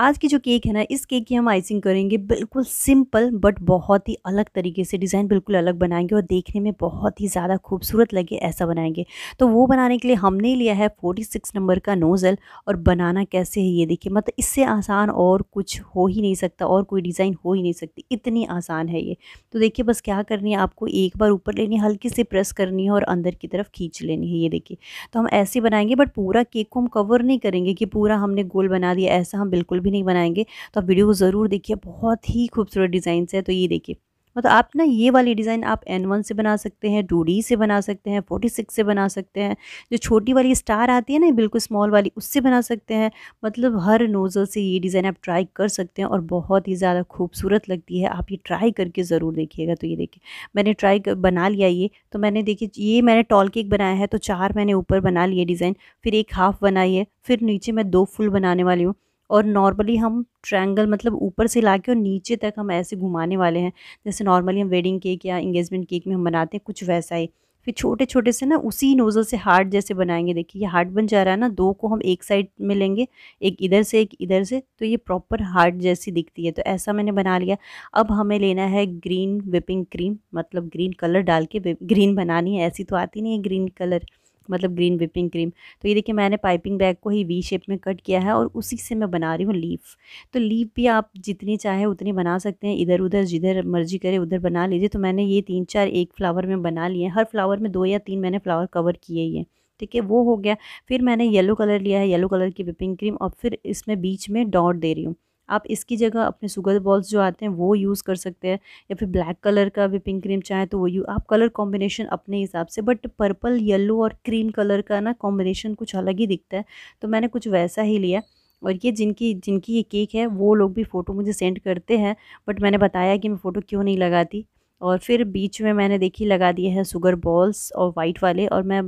आज की जो केक है ना इस केक की हम आइसिंग करेंगे बिल्कुल सिंपल बट बहुत ही अलग तरीके से डिज़ाइन बिल्कुल अलग बनाएंगे और देखने में बहुत ही ज़्यादा खूबसूरत लगे ऐसा बनाएंगे तो वो बनाने के लिए हमने लिया है फोर्टी सिक्स नंबर का नोज़ल और बनाना कैसे है ये देखिए मतलब इससे आसान और कुछ हो ही नहीं सकता और कोई डिज़ाइन हो ही नहीं सकती इतनी आसान है ये तो देखिए बस क्या करनी है आपको एक बार ऊपर लेनी है हल्की से प्रेस करनी है और अंदर की तरफ खींच लेनी है ये देखिए तो हम ऐसे बनाएंगे बट पूरा केक को हम कवर नहीं करेंगे कि पूरा हमने गोल बना दिया ऐसा हम बिल्कुल भी कभी नहीं बनाएंगे तो आप वीडियो को ज़रूर देखिए बहुत ही खूबसूरत डिज़ाइन है तो ये देखिए मतलब आप ना ये वाली डिज़ाइन आप एन वन से बना सकते हैं टू डी से बना सकते हैं फोर्टी सिक्स से बना सकते हैं जो छोटी वाली स्टार आती है ना बिल्कुल स्मॉल वाली उससे बना सकते हैं मतलब हर नोज़ल से ये डिज़ाइन आप ट्राई कर सकते हैं और बहुत ही ज़्यादा खूबसूरत लगती है आप ये ट्राई करके ज़रूर देखिएगा तो ये देखिए मैंने ट्राई बना लिया ये तो मैंने देखिए ये मैंने टॉल केक बनाया है तो चार मैंने ऊपर बना लिए डिज़ाइन फिर एक हाफ़ बनाई है फिर नीचे मैं दो फुल बनाने वाली हूँ और नॉर्मली हम ट्रायंगल मतलब ऊपर से ला के और नीचे तक हम ऐसे घुमाने वाले हैं जैसे नॉर्मली हम वेडिंग केक या इंगेजमेंट केक में हम बनाते हैं कुछ वैसा ही फिर छोटे छोटे से ना उसी नोज़ल से हार्ट जैसे बनाएंगे देखिए ये हार्ट बन जा रहा है ना दो को हम एक साइड में लेंगे एक इधर से एक इधर से तो ये प्रॉपर हार्ट जैसी दिखती है तो ऐसा मैंने बना लिया अब हमें लेना है ग्रीन विपिंग क्रीम मतलब ग्रीन कलर डाल के ग्रीन बनानी है ऐसी तो आती नहीं है ग्रीन कलर मतलब ग्रीन विपिंग क्रीम तो ये देखिए मैंने पाइपिंग बैग को ही वी शेप में कट किया है और उसी से मैं बना रही हूँ लीफ तो लीफ भी आप जितनी चाहे उतनी बना सकते हैं इधर उधर जिधर मर्जी करें उधर बना लीजिए तो मैंने ये तीन चार एक फ्लावर में बना लिए हर फ्लावर में दो या तीन मैंने फ्लावर कवर किए ही हैं ठीक है वो हो गया फिर मैंने येलो कलर लिया है येलो कलर की विपिंग क्रीम और फिर इसमें बीच में डॉट दे रही हूँ आप इसकी जगह अपने सुगर बॉल्स जो आते हैं वो यूज़ कर सकते हैं या फिर ब्लैक कलर का भी पिंक क्रीम चाहें तो वो यू आप कलर कॉम्बिनेशन अपने हिसाब से बट पर्पल येलो और क्रीम कलर का ना कॉम्बिनेशन कुछ अलग ही दिखता है तो मैंने कुछ वैसा ही लिया और ये जिनकी जिनकी ये केक है वो लोग भी फ़ोटो मुझे सेंड करते हैं बट मैंने बताया कि मैं फ़ोटो क्यों नहीं लगाती और फिर बीच में मैंने देखी लगा दिए हैं सुगर बॉल्स और वाइट वाले और मैं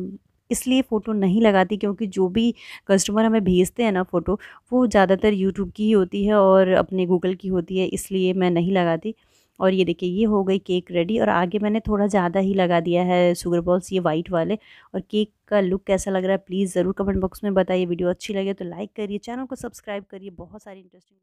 इसलिए फ़ोटो नहीं लगाती क्योंकि जो भी कस्टमर हमें भेजते हैं ना फ़ोटो वो ज़्यादातर यूट्यूब की ही होती है और अपने गूगल की होती है इसलिए मैं नहीं लगाती और ये देखिए ये हो गई केक रेडी और आगे मैंने थोड़ा ज़्यादा ही लगा दिया है शुगर बॉल्स ये वाइट वाले और केक का लुक कैसा लग रहा है प्लीज़ ज़रूर कमेंट बॉक्स में बताइए वीडियो अच्छी लगे तो लाइक करिए चैनल को सब्सक्राइब करिए बहुत सारी इंटरेस्टिंग